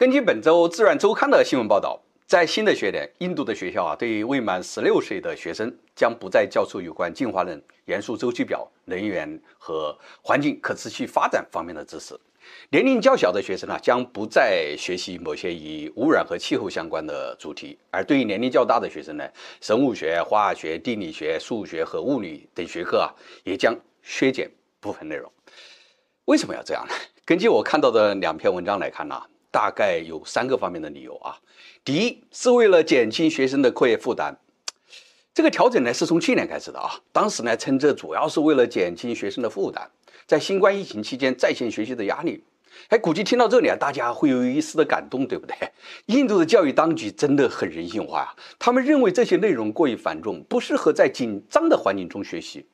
根据本周《自然周刊》的新闻报道，在新的学年，印度的学校啊，对于未满十六岁的学生将不再教授有关进化论、元素周期表、能源和环境可持续发展方面的知识。年龄较小的学生啊，将不再学习某些与污染和气候相关的主题。而对于年龄较大的学生呢，生物学、化学、地理学、数学和物理等学科啊，也将削减部分内容。为什么要这样呢？根据我看到的两篇文章来看呢？大概有三个方面的理由啊，第一是为了减轻学生的课业负担，这个调整呢是从去年开始的啊，当时呢称这主要是为了减轻学生的负担，在新冠疫情期间在线学习的压力。哎，估计听到这里啊，大家会有一丝的感动，对不对？印度的教育当局真的很人性化啊，他们认为这些内容过于繁重，不适合在紧张的环境中学习。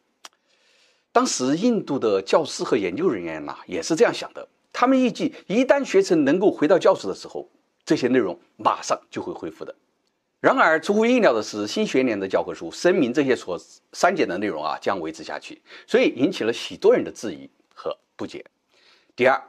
当时印度的教师和研究人员呢也是这样想的。他们预计，一旦学生能够回到教室的时候，这些内容马上就会恢复的。然而，出乎意料的是，新学年的教科书声明，这些所删减的内容啊将维持下去，所以引起了许多人的质疑和不解。第二，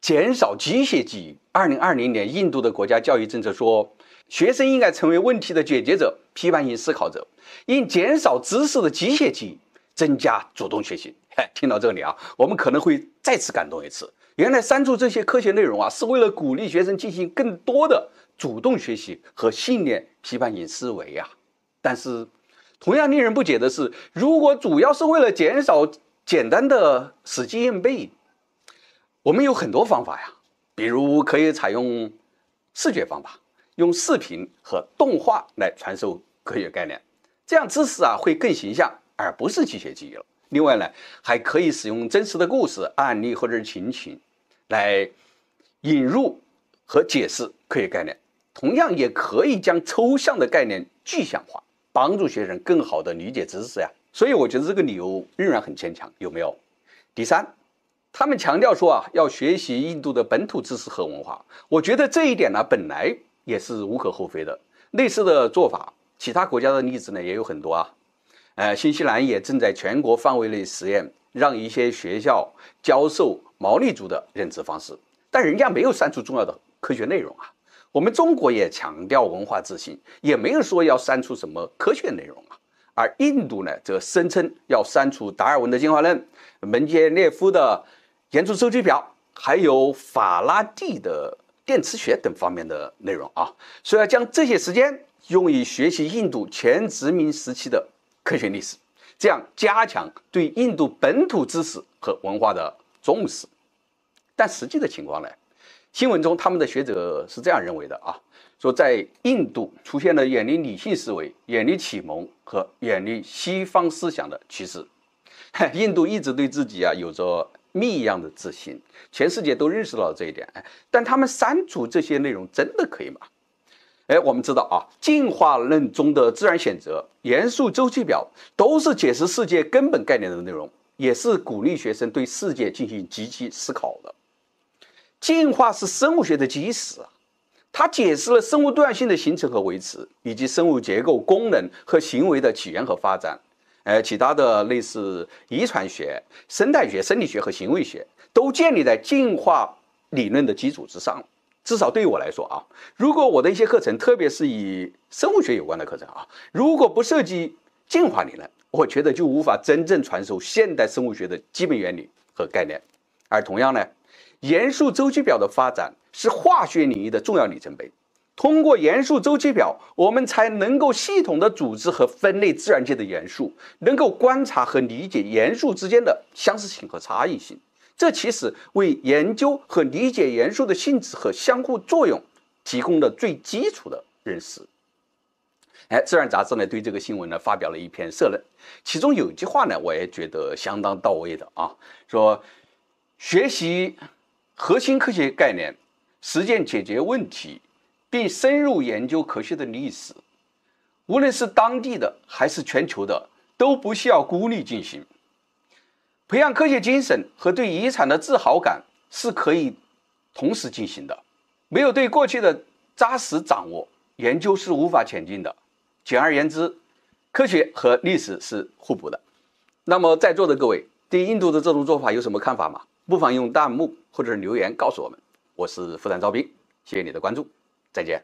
减少机械记忆。2020年，印度的国家教育政策说，学生应该成为问题的解决者、批判性思考者，应减少知识的机械记忆。增加主动学习。嘿，听到这里啊，我们可能会再次感动一次。原来删除这些科学内容啊，是为了鼓励学生进行更多的主动学习和信念批判性思维呀。但是，同样令人不解的是，如果主要是为了减少简单的死记硬背，我们有很多方法呀。比如，可以采用视觉方法，用视频和动画来传授科学概念，这样知识啊会更形象。而不是机械记忆了。另外呢，还可以使用真实的故事、案例或者是情景，来引入和解释科学概念。同样，也可以将抽象的概念具象化，帮助学生更好地理解知识呀。所以，我觉得这个理由仍然很牵强，有没有？第三，他们强调说啊，要学习印度的本土知识和文化。我觉得这一点呢，本来也是无可厚非的。类似的做法，其他国家的例子呢也有很多啊。呃，新西兰也正在全国范围内实验，让一些学校教授毛利族的认知方式，但人家没有删除重要的科学内容啊。我们中国也强调文化自信，也没有说要删除什么科学内容啊。而印度呢，则声称要删除达尔文的进化论、门捷列夫的研究周期表，还有法拉第的电磁学等方面的内容啊，说要将这些时间用于学习印度前殖民时期的。科学历史，这样加强对印度本土知识和文化的重视。但实际的情况呢？新闻中他们的学者是这样认为的啊，说在印度出现了远离理性思维、远离启蒙和远离西方思想的趋势。印度一直对自己啊有着蜜一样的自信，全世界都认识到了这一点。但他们删除这些内容，真的可以吗？哎，我们知道啊，进化论中的自然选择、元素周期表都是解释世界根本概念的内容，也是鼓励学生对世界进行积极思考的。进化是生物学的基石，它解释了生物多样性的形成和维持，以及生物结构、功能和行为的起源和发展。呃，其他的类似遗传学、生态学、生理学和行为学都建立在进化理论的基础之上。至少对于我来说啊，如果我的一些课程，特别是以生物学有关的课程啊，如果不涉及进化理论，我觉得就无法真正传授现代生物学的基本原理和概念。而同样呢，元素周期表的发展是化学领域的重要里程碑。通过元素周期表，我们才能够系统的组织和分类自然界的元素，能够观察和理解元素之间的相似性和差异性。这其实为研究和理解元素的性质和相互作用提供了最基础的认识。哎，自然杂志呢对这个新闻呢发表了一篇社论，其中有一句话呢我也觉得相当到位的啊，说学习核心科学概念、实践解决问题，并深入研究科学的历史，无论是当地的还是全球的，都不需要孤立进行。培养科学精神和对遗产的自豪感是可以同时进行的。没有对过去的扎实掌握，研究是无法前进的。简而言之，科学和历史是互补的。那么，在座的各位对印度的这种做法有什么看法吗？不妨用弹幕或者是留言告诉我们。我是复旦赵斌，谢谢你的关注，再见。